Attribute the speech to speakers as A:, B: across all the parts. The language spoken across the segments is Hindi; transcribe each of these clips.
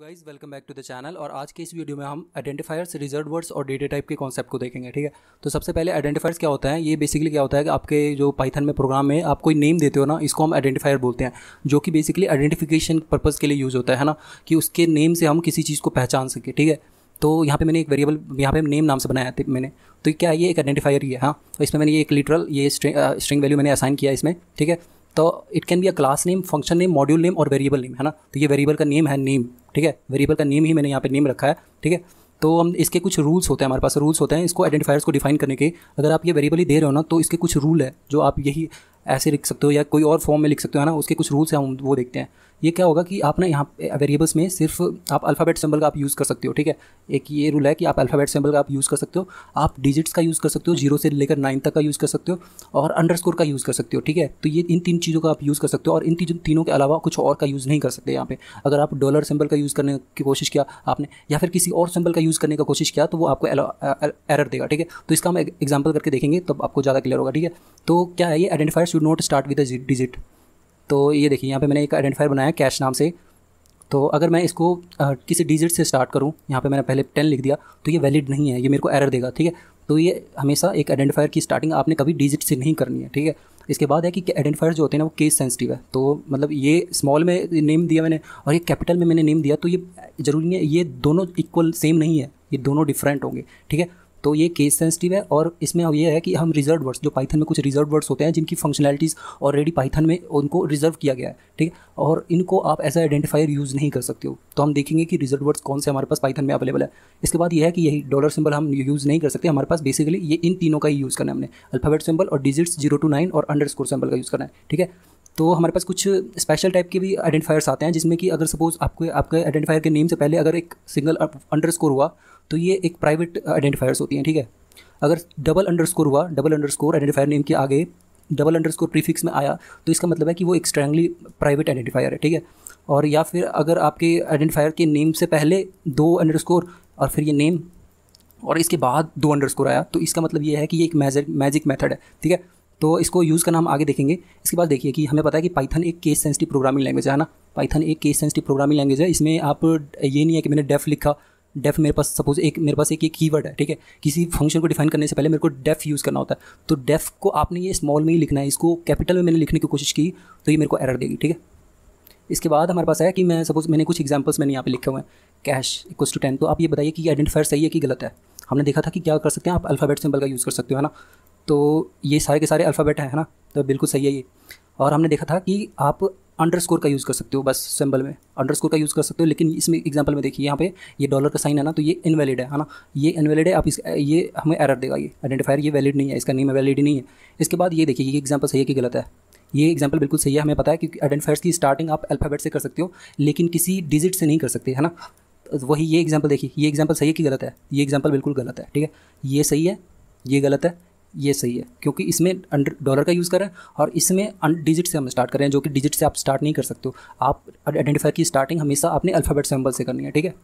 A: guys welcome back to the channel और आज के इस वीडियो में हम आइडेंटिफायर्स रिजर्व वर्ड्स और डेटा टाइप के कॉन्सेप्ट को देखेंगे ठीक है तो सबसे पहले आइडेंटिफायर्स क्या होता है ये बेसिकली क्या होता है कि आपके जो पाइथन में प्रोग्राम में आप कोई नेम देते हो ना इसको हम आइडेंटिफायर बोलते हैं जो कि बेसिकली आइडेंटिफिकेशन पर्पज़ के लिए यूज़ होता है ना कि उसके नेम से हम किसी चीज़ को पहचान सके ठीक है तो यहाँ पे मैंने एक वेरिएबल यहाँ पे नेम नाम से बनाया था मैंने तो क्या ये एक आइडेंटिफायर ही है हाँ तो इसमें मैंने ये एक लिटरल ये स्ट्रिंग वैल्यू मैंने असाइन किया इसमें ठीक है तो it can be a class name function name module name और वेरिएबल नेम है ना तो ये वेरिएबल का नेम है नेम ठीक है वेरिएबल का नेम ही मैंने यहाँ पे नेम रखा है ठीक है तो हम इसके कुछ रूल्स होते हैं हमारे पास रूल्स होते हैं इसको आइडेंटिफायर्स को डिफाइन करने के अगर आप ये वेरिएबल ही दे रहे हो ना तो इसके कुछ रूल है जो आप यही ऐसे लिख सकते हो या कोई और फॉर्म में लिख सकते हो ना उसके कुछ रूल्स हैं हम वो देखते हैं ये क्या होगा कि आप ना यहाँ वेरिएबल्स में सिर्फ आप अल्फ़ाबेट सिंबल का आप यूज़ कर सकते हो ठीक है एक ये रूल है कि आप अल्फ़ाबेट सिंबल का आप यूज़ कर सकते हो आप डिजिट्स का यूज़ कर सकते हो जीरो से लेकर नाइन तक का यूज़ कर सकते हो और अंडरस्कोर का यूज़ कर सकते हो ठीक है तो ये इन तीन चीज़ों का आप यूज़ कर सकते हो और इन तीनों के अलावा कुछ और का यूज़ नहीं कर सकते यहाँ पे अगर आप डॉलर सिंबल का यूज़ करने की कोशिश किया आपने या फिर किसी और सिंबल का यूज़ करने का कोशिश किया तो वो आपको एरर देगा ठीक है तो इसका हम एग्जाम्पल करके देखेंगे तब आपको ज़्यादा क्लियर होगा ठीक है तो क्या है ये identifier should not start with digit तो ये देखिए यहाँ पे मैंने एक आइडेंटिफायर बनाया कैश नाम से तो अगर मैं इसको किसी डिजिट से स्टार्ट करूँ यहाँ पे मैंने पहले टेन लिख दिया तो ये वैलिड नहीं है ये मेरे को एरर देगा ठीक है तो ये हमेशा एक आइडेंटिफायर की स्टार्टिंग आपने कभी डिजिट से नहीं करनी है ठीक है इसके बाद है कि आइडेंटिफायर जो होते हैं ना वो केस सेंसिटिव है तो मतलब ये स्मॉल में नेम दिया मैंने और ये कैपिटल में मैंने नेम दिया तो ये ज़रूरी है ये दोनों इक्वल सेम नहीं है ये दोनों डिफरेंट होंगे ठीक है तो ये केस सेंसिटिव है और इसमें ये है कि हम रिजर्व वर्ड्स जो पाइथन में कुछ रिजर्व वर्ड्स होते हैं जिनकी फंक्शनैलिटीज़ ऑलरेडी पाइथन में उनको रिजर्व किया गया है ठीक है और इनको आप एज आइडेंटिफायर यूज़ नहीं कर सकते हो तो हम देखेंगे कि रिजर्व वर्ड्स कौन से हमारे पास पाइथन में अवेलेबल है इसके बाद यह है कि यही डॉलर सिंबल हम यूज़ नहीं कर सकते हमारे पास बेसिकली ये इन तीनों का ही यूज़ करना है हमने अल्फ़ाबेट सिंबल और डिजिट्स जीरो टू नाइन और अंडर स्कोर सिंबल का यूज़ करना है ठीक है तो हमारे पास कुछ स्पेशल टाइप के भी आइडेंटिफायर्स आते हैं जिसमें कि अगर सपोज आपके आपके आइडेंटिफायर के नेम से पहले अगर एक सिंगल अंडर स्कोर हुआ तो ये एक प्राइवेट आइडेंटिफायर्स uh, होती हैं ठीक है अगर डबल स्कोर हुआ डबल स्कोर आइडेंटिफायर नेम के आगे डबल अंडर स्कोर प्रीफिक्स में आया तो इसका मतलब है कि वो एक स्ट्रैंगली प्राइवेट आइडेंटिफायर है ठीक है और या फिर अगर आपके आइडेंटिफायर के नेम से पहले दो अंडर स्कोर और फिर ये नेम और इसके बाद दो अंडर स्कोर आया तो इसका मतलब ये है कि ये एक मैजिक मैजिक मैथड है ठीक है तो इसको यूज़ करना हम आगे देखेंगे इसके बाद देखिए कि हमें पता है कि पाइथन एक केस सेंसिटिव प्रोग्रामिंग लैंग्वेज है ना पाइथन एक केस सेंसिटिव प्रोग्रामिंग लैंग्वेज है इसमें आप ये नहीं है कि मैंने डेफ लिखा डेफ मेरे पास सपोज एक मेरे पास एक एक कीवर्ड है ठीक है किसी फंक्शन को डिफाइन करने से पहले मेरे को डेफ यूज़ करना होता है तो डेफ को आपने ये स्मॉल में ही लिखना है इसको कैपिटल में मैंने लिखने की कोशिश की तो ये मेरे को एरर देगी ठीक है इसके बाद हमारे पास है कि मैं सपोज मैंने कुछ एग्जाम्पल्स मैंने यहाँ पे लिखे हुए हैं कैश इक्व टू टेन तो आप ये बताइए कि आइडेंटिफायर सही है कि गलत है हमने देखा था कि क्या कर सकते हैं आप अल्फ़ाबेट सिंबल का यूज़ कर सकते हो है ना तो ये सारे के सारे अल्फ़ाबेट हैं है ना तो बिल्कुल सही है ये और हमने देखा था कि आप अंडरस्कोर का यूज़ कर सकते हो बस सिंबल में अंडरस्कोर का यूज़ कर सकते हो लेकिन इसमें एग्जांपल में देखिए यहाँ पे ये डॉलर का साइन है ना तो ये इनवैलिड है है ना ये इनवैलिड है आप इस ये हमें एरर देगा ये आइडेंटिफायर ये वैलिड नहीं है इसका नेम वैलिड नहीं है इसके बाद ये देखिए ये एग्जाम्पल सही है कि गलत है ये एग्जाम्पल बिल्कुल सही है हमें पता है क्योंकि आइडेंटिफायर्स की स्टार्टिंग आप अल्फ़ाबेट से कर सकते हो लेकिन किसी डिजिट से नहीं कर सकते है ना वही ये एग्जाम्पल देखिए ये एग्जाम्पल सही है कि गलत है ये एग्जाम्पल बिल्कुल गलत है ठीक है ये सही है ये गलत है ये सही है क्योंकि इसमें अंडर डॉलर का यूज़ करें और इसमें डिजिट से हम स्टार्ट कर रहे हैं जो कि डिजिट से आप स्टार्ट नहीं कर सकते हो आप आइडेंटिफाई की स्टार्टिंग हमेशा आपने अल्फ़ाबेट सिंबल से करनी है ठीक है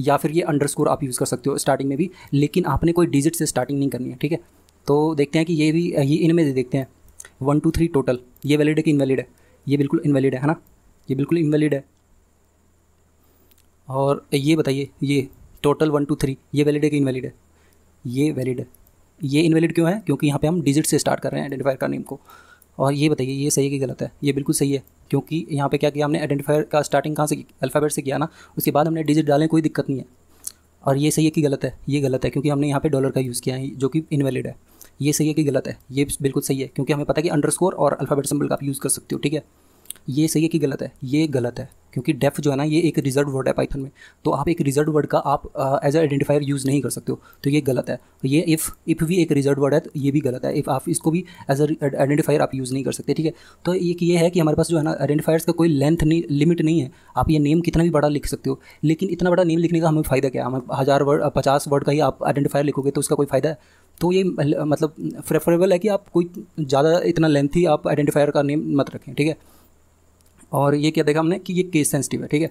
A: या फिर ये अंडरस्कोर आप यूज़ कर सकते हो स्टार्टिंग में भी लेकिन आपने कोई डिजिट से स्टार्टिंग नहीं करनी है ठीक है तो देखते हैं कि ये भी ये इनमें देखते हैं वन टू थ्री टोटल ये वैलिड है कि इनवैलिड है ये बिल्कुल इनवैलिड है है ना ये बिल्कुल इनवैलिड है और ये बताइए ये टोटल वन टू थ्री ये वैलिड है कि इनवैलिड है ये वैलिड है ये इनवैलिड क्यों है क्योंकि यहाँ पे हम डिजिट से स्टार्ट कर रहे हैं आइडेंटिफायर का नेम को और ये बताइए ये सही है कि गलत है ये बिल्कुल सही है क्योंकि यहाँ पे क्या किया हमने आइडेंटिफायर का स्टार्टिंग कहाँ से अल्फ़ाबेट से किया ना उसके बाद हमने डिजिट डालें कोई दिक्कत नहीं है और ये सही है कि गलत है ये गलत है क्योंकि हमने यहाँ पे डॉलर का यूज़ किया है जो कि इनवैलिड है ये सही है कि गलत है ये बिल्कुल सही है क्योंकि हमें पता है कि अंडर और अल्फ़ाबेट सिंबल का आप यूज़ कर सकते हो ठीक है ये सही है कि गलत है ये गलत है क्योंकि डेफ जो है ना ये एक रिजर्व वर्ड है पाइथन में तो आप एक रिजर्व वर्ड का आप एज आइडेंटिफायर यूज़ नहीं कर सकते हो तो ये गलत है तो ये इफ़ इफ़ भी एक रिजर्व वर्ड है तो ये भी गलत है इफ़ आप इसको भी एज आइडेंटिफायर आप यूज़ नहीं कर सकते ठीक है तो एक ये है कि हमारे पास जो है ना आइडेंटिफायर्स का कोई लेंथ नहीं लिमिट नहीं है आप ये नेम कितना भी बड़ा लिख सकते हो लेकिन इतना बड़ा नेम लिखने का हमें फ़ायदा क्या है हज़ार वर्ड पचास वर्ड का ही आप आइडेंटिफायर लिखोगे तो उसका कोई फ़ायदा है तो ये मतलब प्रेफरेबल है कि आप कोई ज़्यादा इतना ही आप आइडेंटिफायर का नेम मत रखें ठीक है और ये क्या देखा हमने कि ये केस सेंसिटिव है ठीक है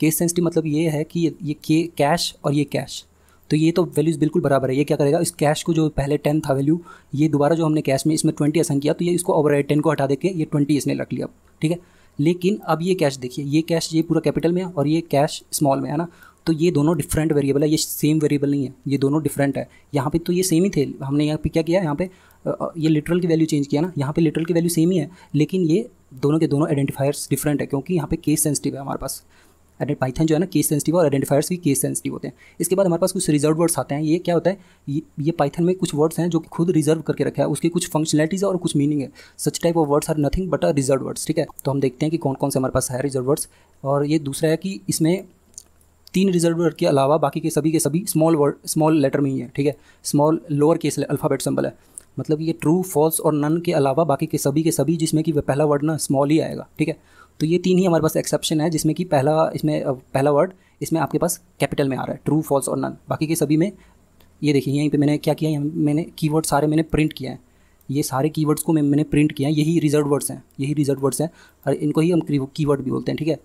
A: केस सेंसिटिव मतलब ये है कि ये के कैश और ये कैश तो ये तो वैल्यूज़ बिल्कुल बराबर है ये क्या करेगा इस कैश को जो पहले टेन था वैल्यू ये दोबारा जो हमने कैश में इसमें ट्वेंटी असन किया तो ये इसको ओवर टेन को हटा देके ये ट्वेंटी इसने रख लिया ठीक है लेकिन अब ये कैश देखिए ये कैश ये पूरा कैपिटल में है और ये कैश स्मॉल में है ना तो ये दोनों डिफरेंट वेरिएबल है ये सेम वेरिएबल नहीं है ये दोनों डिफरेंट है यहाँ पे तो ये सेम ही थे हमने यहाँ पे क्या किया यहाँ पे ये लिटरल की वैल्यू चेंज किया ना यहाँ पे लिटरल की वैल्यू सेम ही है लेकिन ये दोनों के दोनों आइडेंटिफायर्स डिफरेंट है क्योंकि यहाँ पे केस सेंसिटिव है हमारे पास पाइथन जो है ना केस सेंसिटिव और आइडेंटिफायर्स भी केस सेंसिटिव होते हैं इसके बाद हमारे पास कुछ रिजर्व वर्ड्स आते हैं ये क्या होता है ये, पाइथन में कुछ वर्ड्स हैं जो कि खुद रिजर्व करके रखा है उसकी कुछ फंक्शनलिटीज़ और कुछ मीनिंग है such type of words are nothing but a reserve words ठीक है तो हम देखते हैं कि कौन कौन से हमारे पास है रिजर्व वर्ड्स और ये दूसरा है कि इसमें तीन रिजर्व वर्ड के अलावा बाकी के सभी के सभी स्मॉल वर्ड स्मॉल लेटर में ही है ठीक है small lower case alphabet symbol है मतलब ये ट्रू फॉल्स और नन के अलावा बाकी के सभी के सभी जिसमें कि पहला वर्ड ना स्मॉल ही आएगा ठीक है तो ये तीन ही हमारे पास एक्सेप्शन है जिसमें कि पहला इसमें पहला वर्ड इसमें आपके पास कैपिटल में आ रहा है ट्रू फॉल्स और नन बाकी के सभी में ये देखिए यहीं पे मैंने क्या किया है मैंने की सारे मैंने प्रिंट किया है ये सारे कीवर्ड्स को मैंने प्रिंट किया है यही रिजर्व वर्ड्स हैं यही रिजर्व वर्ड्स हैं और इनको ही हम कीवर्ड भी बोलते हैं ठीक है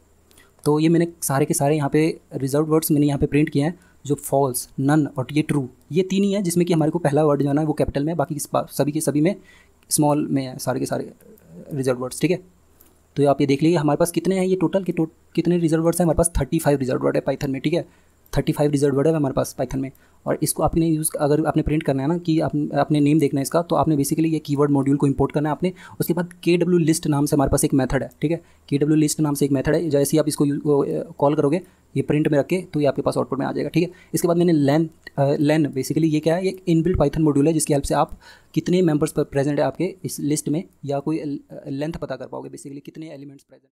A: तो ये मैंने सारे के सारे यहाँ पे रिजर्व वर्ड्स मैंने यहाँ पे प्रिंट किए हैं जो फॉल्स नन और ये ट्रू ये तीन ही है जिसमें कि हमारे को पहला वर्ड जो है ना वो कैपिटल में बाकी सभी के सभी में स्मॉल में है सारे के सारे रिजर्व वर्ड्स ठीक है तो आप ये देख लीजिए हमारे पास कितने हैं ये टोटल के टो, कितने रिजर्व वर्ड्स हैं हमारे पास थर्टी फाइव रिजर्व वर्ड है पाइथन में ठीक है थर्टी फाइव रिजल्ट वर्ड है हमारे पास पाइथन में और इसको आपने यूज़ अगर आपने प्रिंट करना है ना कि आप, अपने नेम देखना है इसका तो आपने बेसिकली ये कीवर्ड मॉड्यूल को इंपोर्ट करना है आपने उसके बाद के डब्ल्यू लिस्ट नाम से हमारे पास एक मेथड है ठीक है के डब्ल्यू लिस्ट नाम से एक मेथड है जैसे ही आप इसको कॉल करोगे ये प्रिंट में रख के तो ये आपके पास आउटपुट में आ जाएगा ठीक है इसके बाद मैंने लैन लैन बेसिकली ये क्या है एक इनबिल्ट पाइथन मॉड्यूल है जिसकी हेल्प से आप कितने मेंबर्स पर प्रेजेंट है आपके इस लिस्ट में या कोई लेंथ पता कर पाओगे बेसिकली कितने एलिमेंट्स प्रेजेंट